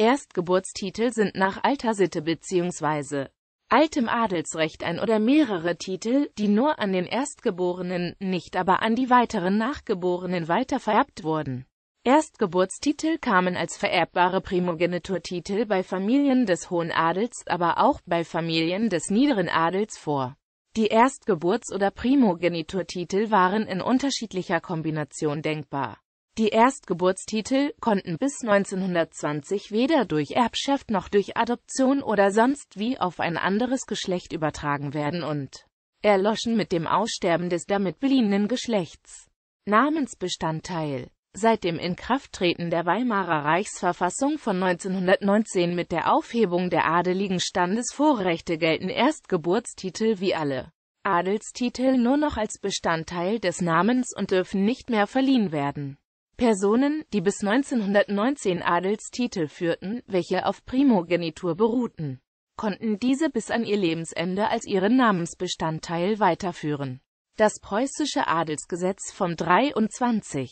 Erstgeburtstitel sind nach alter Sitte bzw. altem Adelsrecht ein oder mehrere Titel, die nur an den Erstgeborenen, nicht aber an die weiteren Nachgeborenen weitervererbt wurden. Erstgeburtstitel kamen als vererbbare Primogeniturtitel bei Familien des hohen Adels, aber auch bei Familien des niederen Adels vor. Die Erstgeburts- oder Primogeniturtitel waren in unterschiedlicher Kombination denkbar. Die Erstgeburtstitel konnten bis 1920 weder durch Erbschaft noch durch Adoption oder sonst wie auf ein anderes Geschlecht übertragen werden und erloschen mit dem Aussterben des damit beliehenen Geschlechts. Namensbestandteil Seit dem Inkrafttreten der Weimarer Reichsverfassung von 1919 mit der Aufhebung der adeligen Standesvorrechte gelten Erstgeburtstitel wie alle Adelstitel nur noch als Bestandteil des Namens und dürfen nicht mehr verliehen werden. Personen, die bis 1919 Adelstitel führten, welche auf Primogenitur beruhten, konnten diese bis an ihr Lebensende als ihren Namensbestandteil weiterführen. Das preußische Adelsgesetz vom 23.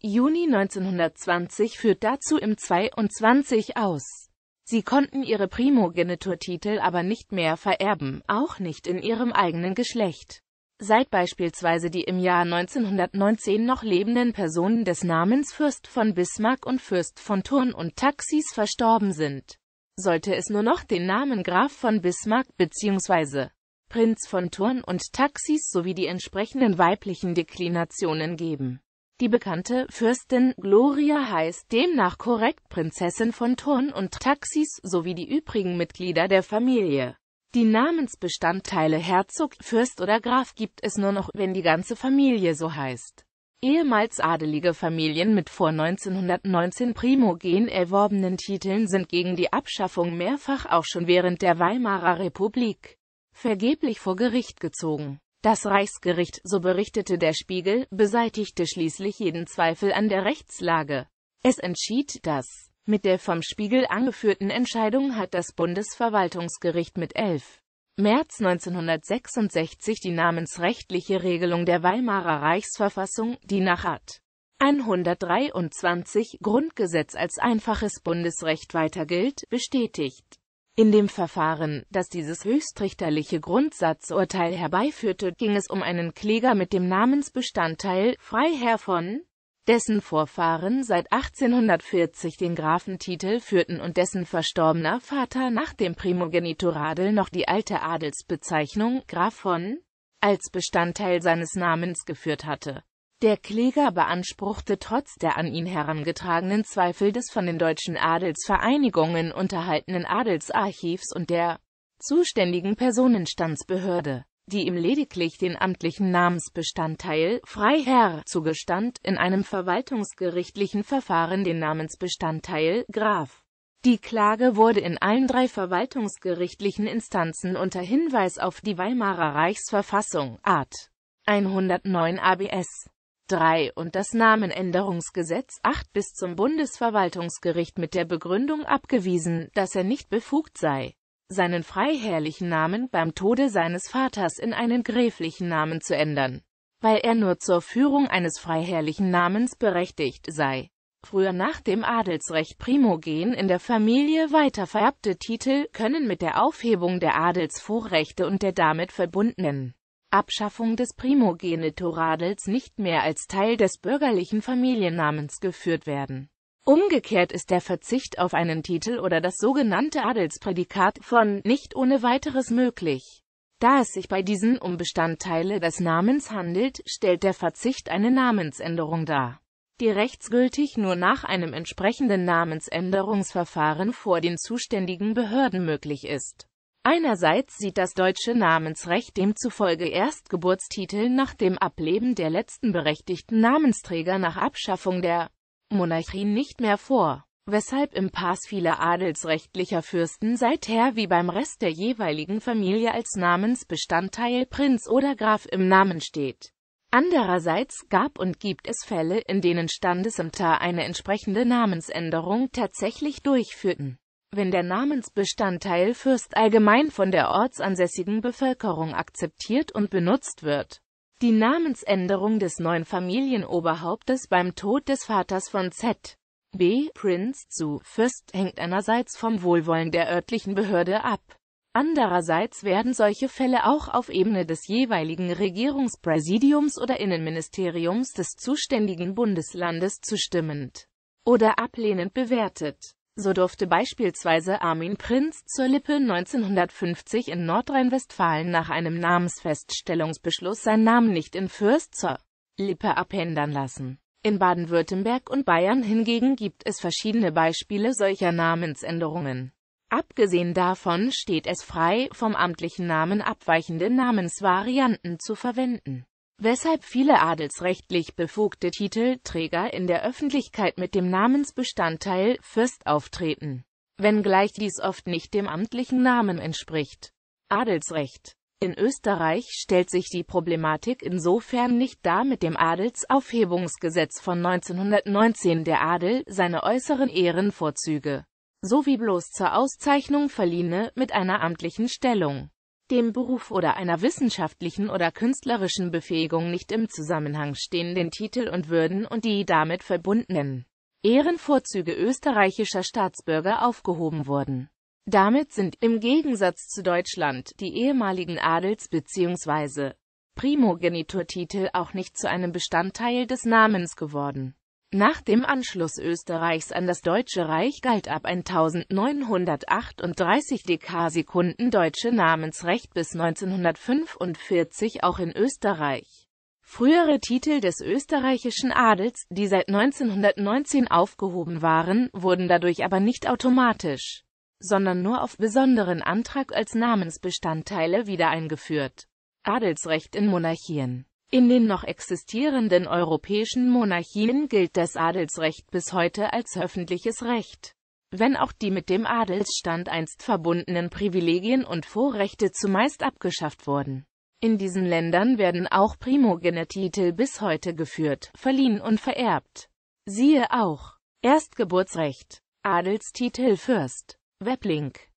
Juni 1920 führt dazu im 22 aus. Sie konnten ihre Primogeniturtitel aber nicht mehr vererben, auch nicht in ihrem eigenen Geschlecht seit beispielsweise die im Jahr 1919 noch lebenden Personen des Namens Fürst von Bismarck und Fürst von Thurn und Taxis verstorben sind. Sollte es nur noch den Namen Graf von Bismarck bzw. Prinz von Thurn und Taxis sowie die entsprechenden weiblichen Deklinationen geben. Die bekannte Fürstin Gloria heißt demnach korrekt Prinzessin von Thurn und Taxis sowie die übrigen Mitglieder der Familie. Die Namensbestandteile Herzog, Fürst oder Graf gibt es nur noch, wenn die ganze Familie so heißt. Ehemals adelige Familien mit vor 1919 primogen erworbenen Titeln sind gegen die Abschaffung mehrfach auch schon während der Weimarer Republik vergeblich vor Gericht gezogen. Das Reichsgericht, so berichtete der Spiegel, beseitigte schließlich jeden Zweifel an der Rechtslage. Es entschied, dass mit der vom Spiegel angeführten Entscheidung hat das Bundesverwaltungsgericht mit 11. März 1966 die namensrechtliche Regelung der Weimarer Reichsverfassung, die nach Art. 123 Grundgesetz als einfaches Bundesrecht weiter gilt, bestätigt. In dem Verfahren, das dieses höchstrichterliche Grundsatzurteil herbeiführte, ging es um einen Kläger mit dem Namensbestandteil Freiherr von dessen Vorfahren seit 1840 den Grafentitel führten und dessen verstorbener Vater nach dem Primogenitoradel noch die alte Adelsbezeichnung Graf von als Bestandteil seines Namens geführt hatte. Der Kläger beanspruchte trotz der an ihn herangetragenen Zweifel des von den deutschen Adelsvereinigungen unterhaltenen Adelsarchivs und der zuständigen Personenstandsbehörde die ihm lediglich den amtlichen Namensbestandteil Freiherr zugestand, in einem verwaltungsgerichtlichen Verfahren den Namensbestandteil Graf. Die Klage wurde in allen drei verwaltungsgerichtlichen Instanzen unter Hinweis auf die Weimarer Reichsverfassung Art 109 ABS 3 und das Namenänderungsgesetz 8 bis zum Bundesverwaltungsgericht mit der Begründung abgewiesen, dass er nicht befugt sei seinen freiherrlichen Namen beim Tode seines Vaters in einen gräflichen Namen zu ändern, weil er nur zur Führung eines freiherrlichen Namens berechtigt sei. Früher nach dem Adelsrecht primogen in der Familie weiter vererbte Titel können mit der Aufhebung der Adelsvorrechte und der damit verbundenen Abschaffung des Primogeniturradels nicht mehr als Teil des bürgerlichen Familiennamens geführt werden Umgekehrt ist der Verzicht auf einen Titel oder das sogenannte Adelsprädikat von nicht ohne weiteres möglich. Da es sich bei diesen um Bestandteile des Namens handelt, stellt der Verzicht eine Namensänderung dar, die rechtsgültig nur nach einem entsprechenden Namensänderungsverfahren vor den zuständigen Behörden möglich ist. Einerseits sieht das deutsche Namensrecht demzufolge Erstgeburtstitel nach dem Ableben der letzten berechtigten Namensträger nach Abschaffung der Monarchien nicht mehr vor, weshalb im Pass viele adelsrechtlicher Fürsten seither wie beim Rest der jeweiligen Familie als Namensbestandteil Prinz oder Graf im Namen steht. Andererseits gab und gibt es Fälle, in denen Standesämter eine entsprechende Namensänderung tatsächlich durchführten. Wenn der Namensbestandteil Fürst allgemein von der ortsansässigen Bevölkerung akzeptiert und benutzt wird, die Namensänderung des neuen Familienoberhauptes beim Tod des Vaters von Z. B. Prinz zu Fürst hängt einerseits vom Wohlwollen der örtlichen Behörde ab. Andererseits werden solche Fälle auch auf Ebene des jeweiligen Regierungspräsidiums oder Innenministeriums des zuständigen Bundeslandes zustimmend oder ablehnend bewertet. So durfte beispielsweise Armin Prinz zur Lippe 1950 in Nordrhein-Westfalen nach einem Namensfeststellungsbeschluss seinen Namen nicht in Fürst zur Lippe abändern lassen. In Baden-Württemberg und Bayern hingegen gibt es verschiedene Beispiele solcher Namensänderungen. Abgesehen davon steht es frei, vom amtlichen Namen abweichende Namensvarianten zu verwenden weshalb viele adelsrechtlich befugte Titelträger in der Öffentlichkeit mit dem Namensbestandteil Fürst auftreten, wenngleich dies oft nicht dem amtlichen Namen entspricht. Adelsrecht In Österreich stellt sich die Problematik insofern nicht dar mit dem Adelsaufhebungsgesetz von 1919 der Adel seine äußeren Ehrenvorzüge sowie bloß zur Auszeichnung verliehene, mit einer amtlichen Stellung dem Beruf oder einer wissenschaftlichen oder künstlerischen Befähigung nicht im Zusammenhang stehenden Titel und Würden und die damit verbundenen Ehrenvorzüge österreichischer Staatsbürger aufgehoben wurden. Damit sind im Gegensatz zu Deutschland die ehemaligen Adels- bzw. Primogeniturtitel auch nicht zu einem Bestandteil des Namens geworden nach dem Anschluss Österreichs an das Deutsche Reich galt ab 1938 Dekarsekunden deutsche Namensrecht bis 1945 auch in Österreich. Frühere Titel des österreichischen Adels, die seit 1919 aufgehoben waren, wurden dadurch aber nicht automatisch, sondern nur auf besonderen Antrag als Namensbestandteile wieder eingeführt. Adelsrecht in Monarchien in den noch existierenden europäischen Monarchien gilt das Adelsrecht bis heute als öffentliches Recht. Wenn auch die mit dem Adelsstand einst verbundenen Privilegien und Vorrechte zumeist abgeschafft wurden. In diesen Ländern werden auch Primogenitiv-Titel bis heute geführt, verliehen und vererbt. Siehe auch Erstgeburtsrecht, Adelstitel Fürst, Weblink